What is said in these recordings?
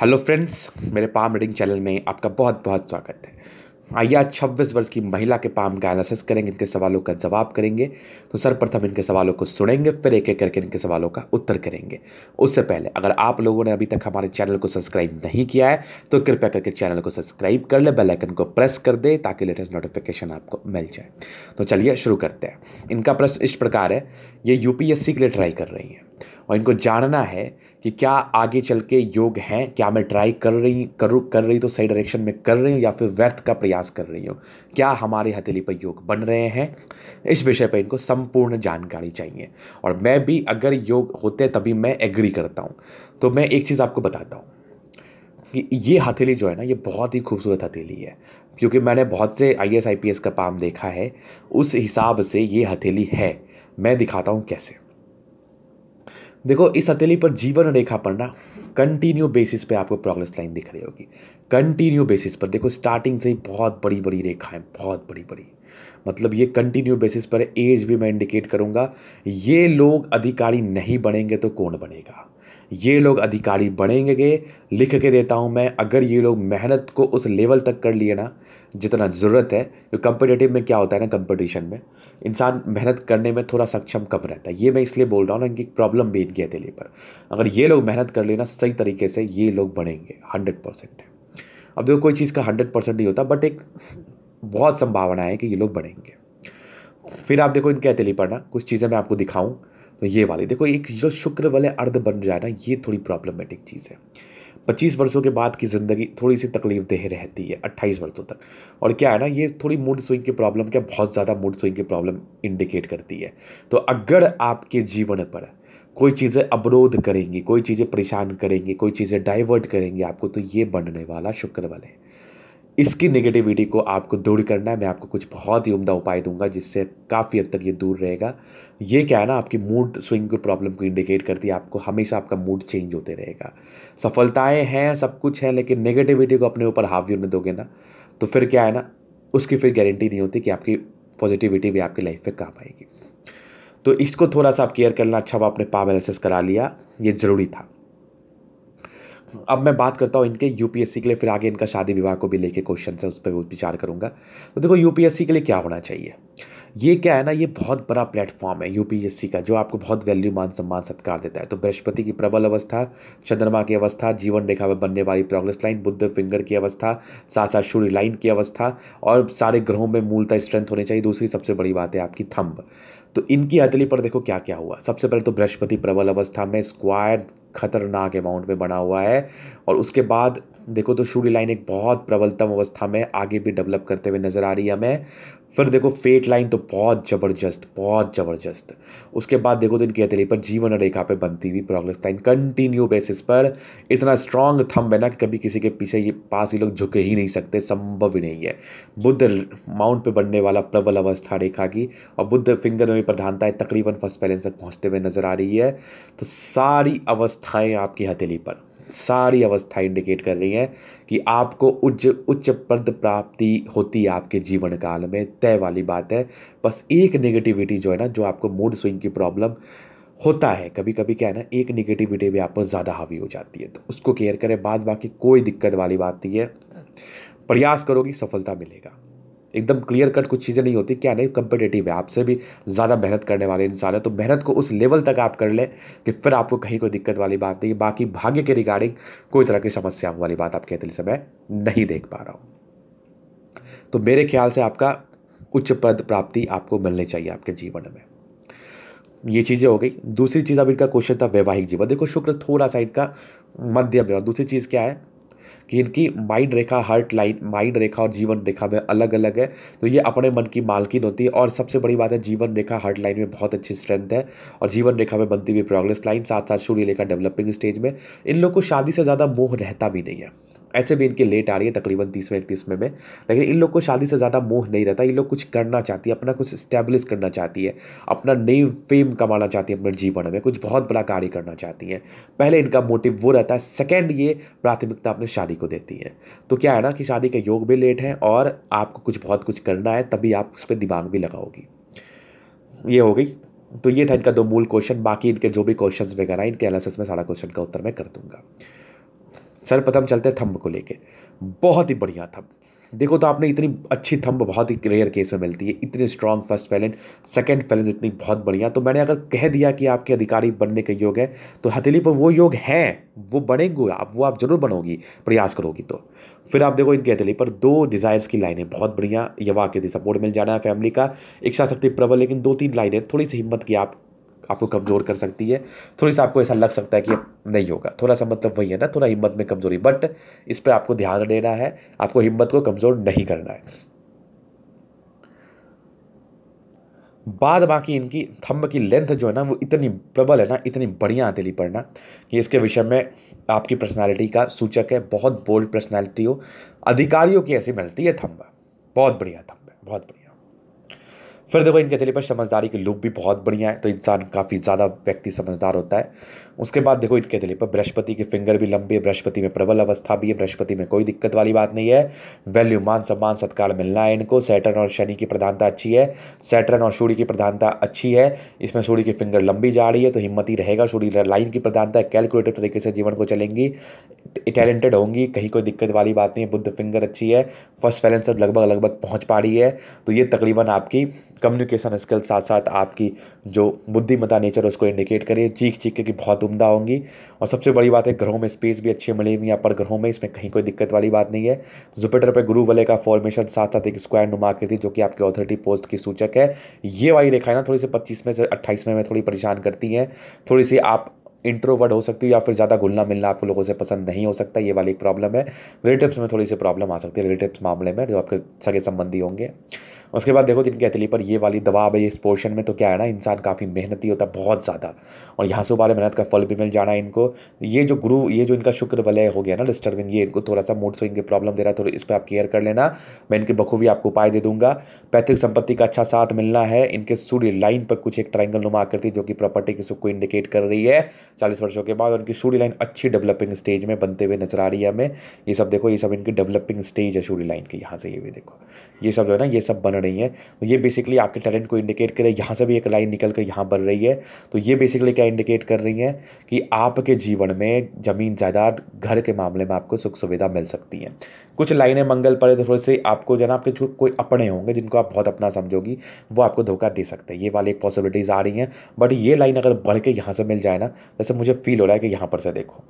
hello friends मेरे palm reading channel में आपका बहुत बहुत स्वागत है आइए आज छब्बीस वर्ष की महिला के पाम का एनालिसिस करेंगे इनके सवालों का जवाब करेंगे तो सर्वप्रथम इनके सवालों को सुनेंगे फिर एक एक करके इनके सवालों का उत्तर करेंगे उससे पहले अगर आप लोगों ने अभी तक हमारे चैनल को सब्सक्राइब नहीं किया है तो कृपया करके चैनल को सब्सक्राइब कर ले बेलाइकन को प्रेस कर दे ताकि लेटेस्ट नोटिफिकेशन आपको मिल जाए तो चलिए शुरू करते हैं इनका प्रश्न इस प्रकार है ये यू के लिए ट्राई कर रही हैं और इनको जानना है कि क्या आगे चल के योग हैं क्या मैं ट्राई कर रही करू कर रही तो सही डायरेक्शन में कर रही हूँ या फिर व्यर्थ का प्रयास कर रही हूँ क्या हमारे हथेली पर योग बन रहे हैं इस विषय पर इनको संपूर्ण जानकारी चाहिए और मैं भी अगर योग होते तभी मैं एग्री करता हूँ तो मैं एक चीज़ आपको बताता हूँ कि ये हथेली जो है ना ये बहुत ही खूबसूरत हथेली है क्योंकि मैंने बहुत से I S I P S का पाम देखा है उस हिसाब से ये हथेली है मैं दिखाता हूँ कैसे देखो इस हथेली पर जीवन रेखा पर ना कंटिन्यू बेसिस पे आपको प्रोग्रेस लाइन दिख रही होगी कंटिन्यू बेसिस पर देखो स्टार्टिंग से ही बहुत बड़ी बड़ी रेखाएं बहुत बड़ी बड़ी मतलब ये कंटिन्यू बेसिस पर एज भी मैं इंडिकेट करूँगा ये लोग अधिकारी नहीं बनेंगे तो कौन बनेगा ये लोग अधिकारी बढ़ेंगे लिख के देता हूँ मैं अगर ये लोग मेहनत को उस लेवल तक कर लिए ना जितना ज़रूरत है तो कंपिटेटिव में क्या होता है ना कंपटीशन में इंसान मेहनत करने में थोड़ा सक्षम कम रहता है ये मैं इसलिए बोल रहा हूँ ना इनकी प्रॉब्लम भी इनकी हथेली पर अगर ये लोग मेहनत कर लेना सही तरीके से ये लोग बढ़ेंगे हंड्रेड परसेंट अब देखो कोई चीज़ का हंड्रेड परसेंट नहीं होता बट एक बहुत संभावना है कि ये लोग बढ़ेंगे फिर आप देखो इनके हथेली पर ना कुछ चीज़ें मैं आपको दिखाऊँ तो ये वाली देखो एक जो शुक्र वाले अर्ध बन जाए ना ये थोड़ी प्रॉब्लमेटिक चीज़ है पच्चीस वर्षों के बाद की ज़िंदगी थोड़ी सी तकलीफ देह रहती है अट्ठाईस वर्षों तक और क्या है ना ये थोड़ी मूड स्विंग की प्रॉब्लम क्या बहुत ज़्यादा मूड स्विंग की प्रॉब्लम इंडिकेट करती है तो अगर आपके जीवन पर कोई चीज़ें अवरोध करेंगी कोई चीज़ें परेशान करेंगी कोई चीज़ें डाइवर्ट करेंगी आपको तो ये बनने वाला शुक्र वाले इसकी नेगेटिविटी को आपको दूर करना है मैं आपको कुछ बहुत ही उम्दा उपाय दूंगा जिससे काफ़ी हद तक ये दूर रहेगा ये क्या है ना आपकी मूड स्विंग की प्रॉब्लम को इंडिकेट करती है आपको हमेशा आपका मूड चेंज होते रहेगा सफलताएं हैं सब कुछ है लेकिन नेगेटिविटी को अपने ऊपर हावी होने दोगे ना तो फिर क्या है ना उसकी फिर गारंटी नहीं होती कि आपकी पॉजिटिविटी भी आपकी लाइफ में काम आएगी तो इसको थोड़ा सा आप केयर करना अच्छा हुआ आपने पावर एनालिसिस करा लिया ये ज़रूरी था अब मैं बात करता हूँ इनके यूपीएससी के लिए फिर आगे इनका शादी विवाह को भी लेके क्वेश्चन है उस पर विचार करूँगा तो देखो यूपीएससी के लिए क्या होना चाहिए ये क्या है ना ये बहुत बड़ा प्लेटफॉर्म है यूपीएससी का जो आपको बहुत वैल्यू मान सम्मान सत्कार देता है तो बृहस्पति की प्रबल अवस्था चंद्रमा की अवस्था जीवन रेखा में बनने वाली प्रोग्रेस लाइन बुद्ध फिंगर की अवस्था साथ साथ सूर्य लाइन की अवस्था और सारे ग्रहों में मूलतः स्ट्रेंथ होनी चाहिए दूसरी सबसे बड़ी बात है आपकी थम्ब तो इनकी हथेली पर देखो क्या क्या हुआ सबसे पहले तो बृहस्पति प्रबल अवस्था में स्क्वायर खतरनाक अमाउंट में बना हुआ है और उसके बाद देखो तो सूर्य लाइन एक बहुत प्रबलतम अवस्था में आगे भी डेवलप करते हुए नजर आ रही है हमें फिर देखो फेट लाइन तो बहुत ज़बरदस्त बहुत ज़बरदस्त उसके बाद देखो तो इनकी हथेली पर जीवन रेखा पे बनती हुई प्रोग्रेस लाइन कंटिन्यू बेसिस पर इतना स्ट्रांग थंब है ना कि कभी किसी के पीछे ये पास ये लोग झुके ही नहीं सकते संभव ही नहीं है बुद्ध माउंट पे बनने वाला प्रबल अवस्था रेखा की और बुद्ध फिंगर में प्रधानता है तकरीबन फर्स्ट बैलेंस तक पहुँचते हुए नजर आ रही है तो सारी अवस्थाएँ आपकी हथेली पर सारी अवस्था इंडिकेट कर रही हैं कि आपको उच्च उच्च पद प्राप्ति होती है आपके जीवन काल में तय वाली बात है बस एक नेगेटिविटी जो है ना जो आपको मूड स्विंग की प्रॉब्लम होता है कभी कभी क्या है ना एक निगेटिविटी भी आप पर ज़्यादा हावी हो जाती है तो उसको केयर करें बाद बाकी कोई दिक्कत वाली बात नहीं है प्रयास करोगे सफलता मिलेगा एकदम क्लियर कट कुछ चीज़ें नहीं होती क्या नहीं कंपिटेटिव है आपसे भी ज़्यादा मेहनत करने वाले इंसान है तो मेहनत को उस लेवल तक आप कर लें कि फिर आपको कहीं कोई दिक्कत वाली बात नहीं बाकी भाग्य के रिगार्डिंग कोई तरह की समस्याओं वाली बात आपके कहते समय नहीं देख पा रहा हूँ तो मेरे ख्याल से आपका उच्च पद प्राप्ति आपको मिलनी चाहिए आपके जीवन में ये चीज़ें हो गई दूसरी चीज़ अब इनका क्वेश्चन था वैवाहिक जीवन देखो शुक्र थोड़ा सा इनका मध्यम है और दूसरी चीज़ क्या है कि इनकी माइंड रेखा हार्ट लाइन माइंड रेखा और जीवन रेखा में अलग अलग है तो ये अपने मन की मालकिन होती है और सबसे बड़ी बात है जीवन रेखा हार्ट लाइन में बहुत अच्छी स्ट्रेंथ है और जीवन रेखा में बनती हुई प्रोग्रेस लाइन साथ साथ सूर्य रेखा डेवलपिंग स्टेज में इन लोग को शादी से ज़्यादा मोह रहता भी नहीं है ऐसे भी इनकी लेट आ रही है तकरीबन तीसवें इकतीसवें में लेकिन इन लोग को शादी से ज़्यादा मोह नहीं रहता इन लोग कुछ करना चाहती है अपना कुछ स्टैब्लिश करना चाहती है अपना नई फेम कमाना चाहती है अपने जीवन में कुछ बहुत बड़ा कार्य करना चाहती हैं पहले इनका मोटिव वो रहता है सेकेंड ये प्राथमिकता अपने शादी को देती है तो क्या है ना कि शादी का योग भी लेट है और आपको कुछ बहुत कुछ करना है तभी आप उस पर दिमाग भी लगाओगी ये हो गई तो ये था इनका दो मूल क्वेश्चन बाकी इनके जो भी क्वेश्चंस वगैरह इनके एनालिसिस में सारा क्वेश्चन का उत्तर मैं कर दूंगा सर्वप्रथम चलते हैं थम्ब को लेके बहुत ही बढ़िया थम्ब देखो तो आपने इतनी अच्छी थम्ब बहुत ही रेयर केस में मिलती है इतनी strong first phalange second phalange इतनी बहुत बढ़िया तो मैंने अगर कह दिया कि आपके अधिकारी बनने के योग है तो हथेली पर वो योग हैं वो बनेंगे आप वो आप जरूर बनोगी प्रयास करोगी तो फिर आप देखो इनके हथेली पर दो डिज़ायर्स की लाइनें बहुत बढ़िया यवा के सपोर्ट मिल जाना है फैमिली का इच्छा शक्ति प्रबल लेकिन दो तीन लाइनें थोड़ी सी हिम्मत की आप आपको कमज़ोर कर सकती है थोड़ी सा आपको ऐसा लग सकता है कि नहीं होगा थोड़ा सा मतलब वही है ना थोड़ा हिम्मत में कमज़ोरी बट इस पर आपको ध्यान देना है आपको हिम्मत को कमज़ोर नहीं करना है बाद बाकी इनकी थंब की लेंथ जो है ना वो इतनी प्रबल है ना इतनी बढ़िया आतेली पढ़ना कि इसके विषय में आपकी पर्सनालिटी का सूचक है बहुत बोल्ड पर्सनालिटी हो अधिकारियों की ऐसी मिलती है थंब बहुत बढ़िया थंब है बहुत बढ़िया फिर देखो इनके दिल पर समझदारी के लुक भी बहुत बढ़िया है तो इंसान काफ़ी ज़्यादा व्यक्ति समझदार होता है उसके बाद देखो इनके दिल पर बृहस्पति की फिंगर भी लंबी है बृहस्पति में प्रबल अवस्था भी है बृहस्पति में कोई दिक्कत वाली बात नहीं है वैल्यू मान सम्मान सत्कार मिलना है इनको सैटर्न और शनि की प्रधानता अच्छी है सैटर्न और सूर्य की प्रधानता अच्छी है इसमें सूर्य की फिंगर लंबी जा रही है तो हिम्मत ही रहेगा सूर्य लाइन की प्रधानता कैलकुलेटिव तरीके से जीवन को चलेंगी टैलेंटेड होंगी कहीं कोई दिक्कत वाली बात नहीं है बुद्ध फिंगर अच्छी है फर्स्ट बैलेंस तक लगभग लगभग पहुँच पा रही है तो ये तकरीबन आपकी कम्युनिकेशन स्किल साथ साथ आपकी जो बुद्धिमता नेचर उसको इंडिकेट करिए चीख चीख के कि बहुत उमदा होंगी और सबसे बड़ी बात है ग्रहों में स्पेस भी अच्छी मिलेगी यहाँ पर ग्रहों में इसमें कहीं कोई दिक्कत वाली बात नहीं है जुपिटर पर गुरु वाले का फॉर्मेशन साथ साथ एक स्क्वायर नुमा आकृति जो कि आपकी ऑथोरिटी पोस्ट की सूचक है ये वाली रेखाएं ना थोड़ी सी पच्चीस में से अट्ठाईस में थोड़ी परेशान करती हैं थोड़ी सी आप इंट्रोवर्ड हो सकती हो या फिर ज़्यादा घुलना मिलना आपको लोगों से पसंद नहीं हो सकता ये वाली एक प्रॉब्लम है रिलेटिव्स में थोड़ी सी प्रॉब्लम आ सकती है रिलेटिव्स मामले में जो आपके सगे संबंधी होंगे उसके बाद देखो जिनके हथेली पर ये वाली दबाव है इस पोर्शन में तो क्या है ना इंसान काफ़ी मेहनती होता है बहुत ज़्यादा और यहाँ से वाले मेहनत का फल भी मिल जाना है इनको ये जो गुरु ये जो इनका शुक्र वलय हो गया ना डिस्टर्बिंग ये इनको थोड़ा सा मूड स्विंग की प्रॉब्लम दे रहा है थोड़ा तो इस पर आप केयर कर लेना मैं इनकी बखूबी आपको उपाय दे दूंगा पैतृक संपत्ति का अच्छा साथ मिलना है इनके सूर्य लाइन पर कुछ एक ट्राइंगल नुमा है जो कि प्रॉपर्टी के सुख को इंडिकेट कर रही है चालीस वर्षों के बाद उनकी सूर्य लाइन अच्छी डेवलपिंग स्टेज में बनते हुए नजर आ रही है हमें ये सब देखो ये सब इनकी डेवलपिंग स्टेज है सूर्य लाइन की यहाँ से ये भी देखो ये सब जो है ना ये सब बन रही हैं तो ये बेसिकली आपके टैलेंट को इंडिकेट करे यहाँ से भी एक लाइन निकल कर यहाँ बढ़ रही है तो ये बेसिकली क्या इंडिकेट कर रही हैं कि आपके जीवन में ज़मीन जायदाद घर के मामले में आपको सुख सुविधा मिल सकती है कुछ लाइनें मंगल पर तो थोड़े से आपको जो आपके जो कोई अपने होंगे जिनको आप बहुत अपना समझोगी वो आपको धोखा दे सकते हैं ये वाली एक पॉसिबिलिटीज़ आ रही हैं बट ये लाइन अगर बढ़ के यहाँ से मिल जाए ना जैसे मुझे फील हो रहा है कि यहाँ पर से देखो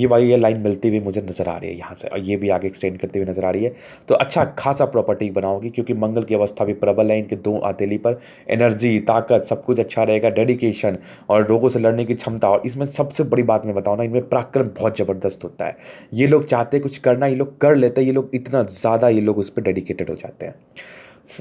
ये वाली ये लाइन मिलती हुई मुझे नज़र आ रही है यहाँ से और ये भी आगे एक्सटेंड करती हुई नज़र आ रही है तो अच्छा खासा प्रॉपर्टी बनाओगी क्योंकि मंगल की अवस्था अवस्था भी प्रबल है इनके दो आतेली पर एनर्जी ताकत सब कुछ अच्छा रहेगा डेडिकेशन और रोगों से लड़ने की क्षमता और इसमें सबसे बड़ी बात मैं बताऊँ ना इनमें पराक्रम बहुत ज़बरदस्त होता है ये लोग चाहते कुछ करना ये लोग कर लेते हैं ये लोग इतना ज़्यादा ये लोग उस पर डेडिकेटेड हो जाते हैं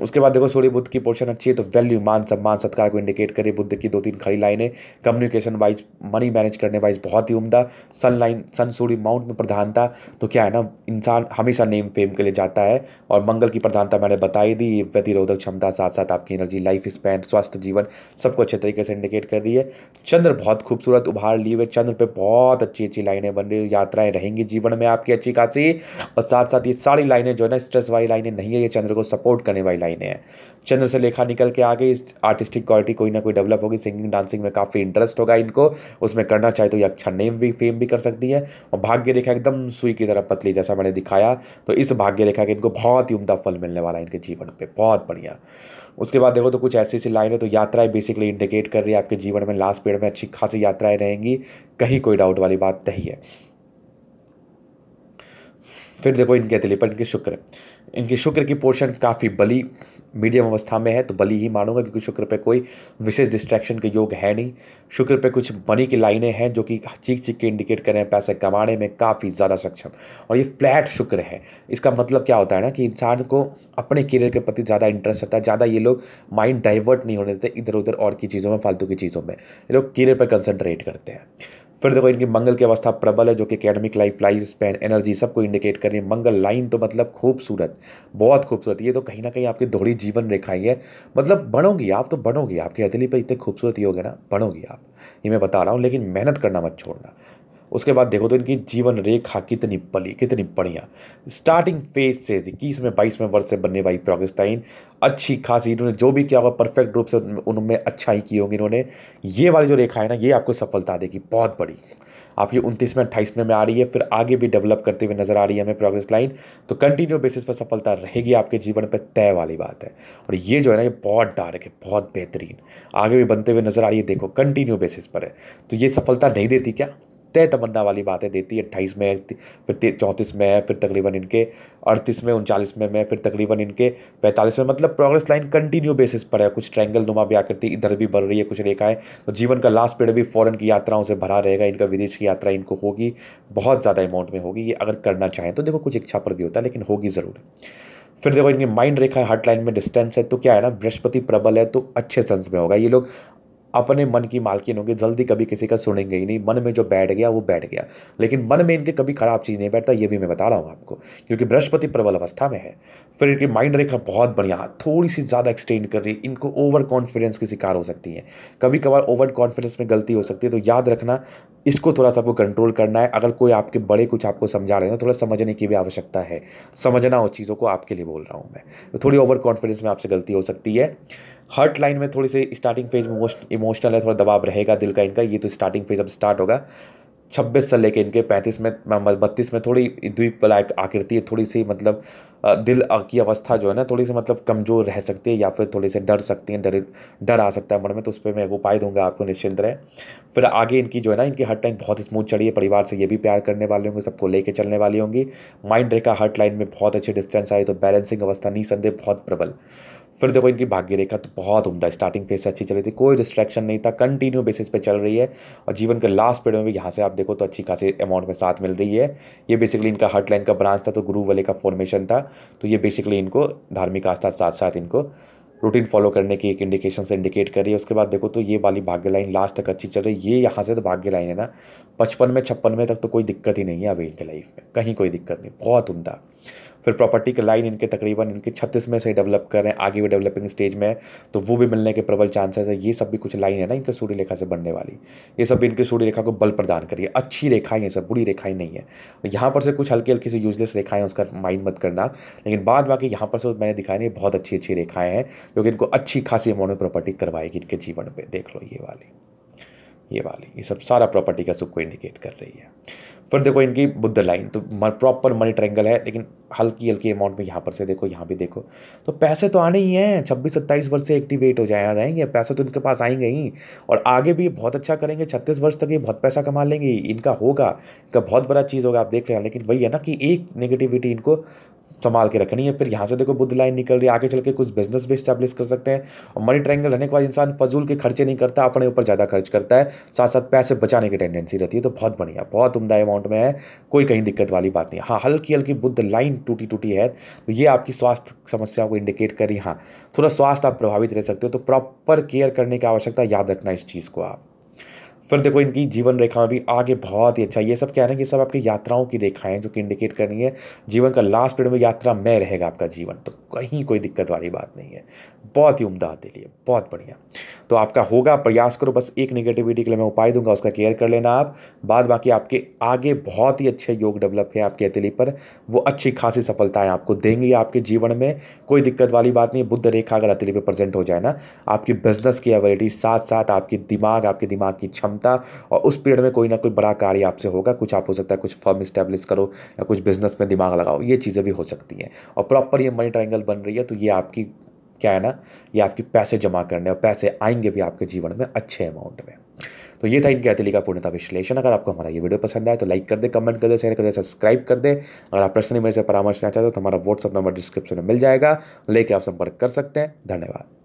उसके बाद देखो सूर्य बुद्ध की पोर्शन अच्छी है तो वैल्यू मान सम्मान सत्कार को इंडिकेट करे बुद्ध की दो तीन खड़ी लाइनें कम्युनिकेशन वाइज मनी मैनेज करने वाइज बहुत ही उम्दा सन लाइन सन सूर्य माउंट में प्रधानता तो क्या है ना इंसान हमेशा नेम फेम के लिए जाता है और मंगल की प्रधानता मैंने बताई दी प्रतिरोधक क्षमता साथ साथ आपकी एनर्जी लाइफ स्पैन स्वास्थ्य जीवन सबको अच्छे तरीके से इंडिकेट कर रही है चंद्र बहुत खूबसूरत उभार लिए हुए चंद्र पर बहुत अच्छी अच्छी लाइनें बन रही यात्राएं रहेंगी जीवन में आपकी अच्छी खासी और साथ साथ ये सारी लाइनें जो है ना स्ट्रेस वाली लाइनें नहीं है ये चंद्र को सपोर्ट करने वाली सारी लाइनें हैं चंद्र से लेखा निकल के आ गई आर्टिस्टिक क्वालिटी कोई ना कोई डेवलप होगी सिंगिंग डांसिंग में काफ़ी इंटरेस्ट होगा इनको उसमें करना चाहे तो ये अच्छा नेम भी फेम भी कर सकती है और भाग्य रेखा एकदम सुई की तरह पतली जैसा मैंने दिखाया तो इस भाग्य रेखा के इनको बहुत ही उमदा फल मिलने वाला है इनके जीवन पर बहुत बढ़िया उसके बाद देखो तो कुछ ऐसी ऐसी लाइन है तो यात्राएं बेसिकली इंडिकेट कर रही है आपके जीवन में लास्ट पीरियड में अच्छी खासी यात्राएं रहेंगी कहीं कोई डाउट वाली बात नहीं है फिर देखो इनके अतिलिपन के शुक्र इनकी शुक्र की पोर्शन काफ़ी बली मीडियम अवस्था में है तो बली ही मानूंगा क्योंकि शुक्र पे कोई विशेष डिस्ट्रैक्शन के योग है नहीं शुक्र पे कुछ मनी की लाइनें हैं जो कि चीख चीख के इंडिकेट करें पैसे कमाने में काफ़ी ज़्यादा सक्षम और ये फ्लैट शुक्र है इसका मतलब क्या होता है ना कि इंसान को अपने करियर के प्रति ज़्यादा इंटरेस्ट रहता है ज़्यादा ये लोग माइंड डाइवर्ट नहीं होने देते इधर उधर और की चीज़ों में फालतू की चीज़ों में ये लोग करियर पर कंसनट्रेट करते हैं फिर देखो इनकी मंगल की अवस्था प्रबल है जो कि academic life life span energy सबको इंडिकेट कर रही है मंगल लाइन तो मतलब खूबसूरत बहुत खूबसूरत ये तो कहीं ना कहीं आपकी दोहरी जीवन ही है मतलब बढ़ोगी आप तो बढ़ोगी आपके हथेली पर इतने खूबसूरत ही हो ना बढ़ोगी आप ये मैं बता रहा हूँ लेकिन मेहनत करना मत छोड़ना उसके बाद देखो तो इनकी जीवन रेखा कितनी पली कितनी बढ़िया स्टार्टिंग फेज से इक्कीसवें बाईसवें वर्ष से बनने वाली प्रोगेस्टाइन अच्छी खासी इन्होंने जो भी किया होगा परफेक्ट रूप से उनमें अच्छा ही की होगी इन्होंने ये वाली जो रेखा है ना ये आपको सफलता देगी बहुत बड़ी आपकी उनतीसवें अट्ठाईसवें में आ रही है फिर आगे भी डेवलप करते हुए नजर आ रही है हमें प्रोग्रेस लाइन तो कंटिन्यू बेसिस पर सफलता रहेगी आपके जीवन पर तय वाली बात है और ये जो है ना ये बहुत डार्क है बहुत बेहतरीन आगे भी बनते हुए नजर आ रही है देखो कंटिन्यू बेसिस पर है तो ये सफलता नहीं देती क्या तय तमन्ना वाली बातें देती है अट्ठाईस में फिर चौंतीस में है फिर तकरीबन इनके अड़तीस में उनचालीस में में फिर तकरीबन इनके पैंतालीस में मतलब प्रोग्रेस लाइन कंटिन्यू बेसिस पर है कुछ ट्रैंगल नुमा भी आकृति इधर भी बढ़ रही है कुछ रेखाएं तो जीवन का लास्ट पीरियड भी फ़ॉरन की यात्राओं से भरा रहेगा इनका विदेश की यात्रा इनको होगी बहुत ज़्यादा अमाउंट में होगी ये अगर करना चाहें तो देखो कुछ इच्छा पर भी होता है लेकिन होगी ज़रूर फिर देखो इनकी माइंड रेखा है हार्ट लाइन में डिस्टेंस है तो क्या है ना बृहस्पति प्रबल है तो अच्छे सेंस में होगा ये लोग अपने मन की मालकिन होंगे जल्दी कभी किसी का सुनेंगे ही नहीं मन में जो बैठ गया वो बैठ गया लेकिन मन में इनके कभी खराब चीज़ नहीं बैठता ये भी मैं बता रहा हूँ आपको क्योंकि बृहस्पति प्रबल अवस्था में है फिर इनकी माइंड रेखा बहुत बढ़िया हाँ, थोड़ी सी ज़्यादा एक्सटेंड कर रही है इनको ओवर कॉन्फिडेंस की शिकार हो सकती है कभी कभार ओवर कॉन्फिडेंस में गलती हो सकती है तो याद रखना इसको थोड़ा सा आपको कंट्रोल करना है अगर कोई आपके बड़े कुछ आपको समझा रहे हैं तो थोड़ा समझने की भी आवश्यकता है समझना उस चीज़ों को आपके लिए बोल रहा हूँ मैं तो थोड़ी ओवर कॉन्फिडेंस में आपसे गलती हो सकती है हर्ट लाइन में थोड़ी सी स्टार्टिंग फेज इमोशनल है थोड़ा दबाव रहेगा दिल का इनका ये तो स्टार्टिंग फेज अब स्टार्ट होगा छब्बीस से लेके इनके पैंतीस में बत्तीस में थोड़ी द्वीप लाइक आकृति है थोड़ी सी मतलब दिल की अवस्था जो है ना थोड़ी सी मतलब कमज़ोर रह सकती है या फिर थोड़ी सी डर सकती है डर डर आ सकता है मन में तो उस पर मैं उपाय दूंगा आपको निश्चिंत रहे फिर आगे इनकी जो है ना इनकी हर टाइम बहुत स्मूथ चढ़ी है परिवार से ये भी प्यार करने वाले होंगे सबको लेके चलने वाली होंगी माइंड रेखा हर्ट लाइन में बहुत अच्छी डिस्टेंस आई तो बैलेंसिंग अवस्था नहीं संदेह बहुत प्रबल फिर देखो इनकी भाग्य रेखा तो बहुत उमदा स्टार्टिंग फेज से अच्छी चली थी कोई डिस्ट्रैक्शन नहीं था कंटिन्यू बेसिस पे चल रही है और जीवन के लास्ट पीरियड में भी यहाँ से आप देखो तो अच्छी खासी अमाउंट में साथ मिल रही है ये बेसिकली इनका हट लाइन का ब्रांच था तो गुरु वाले का फॉर्मेशन था तो ये बेसिकली इनको धार्मिक आस्था साथ साथ इनको रूटीन फॉलो करने की एक इंडिकेशन से इंडिकेट कर रही है उसके बाद देखो तो ये वाली भाग्य लाइन लास्ट तक अच्छी चल रही है ये यहाँ से तो भाग्य लाइन है ना पचपन में छप्पन में तक तो कोई दिक्कत ही नहीं है अभी इनके लाइफ में कहीं कोई दिक्कत नहीं बहुत उमदा फिर प्रॉपर्टी की लाइन इनके तकरीबन इनके छत्तीस में से डेवलप कर रहे हैं आगे भी डेवलपिंग स्टेज में तो वो भी मिलने के प्रबल चांसेस है ये सब भी कुछ लाइन है ना इनके सूर्य रेखा से बनने वाली ये सब भी इनके सूर्य रेखा को बल प्रदान करिए अच्छी रेखाएं हैं सब बुरी रेखाएं नहीं है यहाँ पर से कुछ हल्की हल्की से यूजलेस रेखाएं उसका माइंड मत करना लेकिन बाद बाकी यहाँ पर से मैंने दिखाया नहीं बहुत अच्छी अच्छी रेखाएँ हैं जो कि इनको अच्छी खासी अमाउंट में प्रॉपर्टी करवाएगी इनके जीवन पर देख लो ये वाली ये वाली ये सब सारा प्रॉपर्टी का सुख को इंडिकेट कर रही है फिर देखो इनकी बुद्ध लाइन तो प्रॉपर मनी ट्रैंगल है लेकिन हल्की हल्की अमाउंट में यहाँ पर से देखो यहाँ भी देखो तो पैसे तो आने ही हैं छब्बीस सत्ताईस वर्ष से एक्टिवेट हो जाए रहेंगे पैसे तो इनके पास आएंगे ही और आगे भी बहुत अच्छा करेंगे छत्तीस वर्ष तक ये बहुत पैसा कमा लेंगे इनका होगा इनका बहुत बड़ा चीज़ होगा आप देख रहे हैं लेकिन वही है ना कि एक नेगेटिविटी इनको संभाल के रखनी है फिर यहाँ से देखो बुद्ध लाइन निकल रही है आगे चल के कुछ बिजनेस भी स्टैब्लिश कर सकते हैं और मनी ट्रायंगल रहने के बाद इंसान फजूल के खर्चे नहीं करता अपने ऊपर ज़्यादा खर्च करता है साथ साथ पैसे बचाने की टेंडेंसी रहती है तो बहुत बढ़िया बहुत उमदा अमाउंट में है कोई कहीं दिक्कत वाली बात नहीं हाँ हल्की हल्की बुद्ध लाइन टूटी टूटी है तो ये आपकी स्वास्थ्य समस्याओं को इंडिकेट करी हाँ थोड़ा स्वास्थ्य आप प्रभावित रह सकते हो तो प्रॉपर केयर करने की आवश्यकता याद रखना इस चीज़ को आप फिर देखो इनकी जीवन रेखा भी आगे बहुत ही अच्छा ये सब क्या है ना कि सब आपकी यात्राओं की रेखाएं जो कि इंडिकेट करनी है जीवन का लास्ट पीरियड में यात्रा में रहेगा आपका जीवन तो कहीं कोई दिक्कत वाली बात नहीं है बहुत ही उम्दा आपके लिए बहुत बढ़िया तो आपका होगा प्रयास करो बस एक निगेटिविटी के लिए मैं उपाय दूंगा उसका केयर कर लेना आप बाद बाकी आपके आगे बहुत ही अच्छे योग डेवलप है आपके अतिली पर वो अच्छी खासी सफलताएं आपको देंगी आपके जीवन में कोई दिक्कत वाली बात नहीं बुद्ध रेखा अगर अतिली पर प्रेजेंट हो जाए ना आपकी बिजनेस की एबिलिटी साथ साथ आपके दिमाग आपके दिमाग की क्षमता बनता और उस पीरियड में कोई ना कोई बड़ा कार्य आपसे होगा कुछ आप हो सकता है कुछ फर्म इस्टेब्लिश करो या कुछ बिजनेस में दिमाग लगाओ ये चीज़ें भी हो सकती हैं और प्रॉपर ये मनी ट्राइंगल बन रही है तो ये आपकी क्या है ना ये आपकी पैसे जमा करने और पैसे आएंगे भी आपके जीवन में अच्छे अमाउंट में तो ये था इनके अतिली का पूर्णता विश्लेषण अगर आपको हमारा ये वीडियो पसंद आए तो लाइक कर दे कमेंट कर दे शेयर कर दे सब्सक्राइब कर दे अगर आप प्रश्न मेरे से परामर्श लेना चाहते हो तो हमारा व्हाट्सअप नंबर डिस्क्रिप्शन में मिल जाएगा लेके आप संपर्क कर सकते हैं धन्यवाद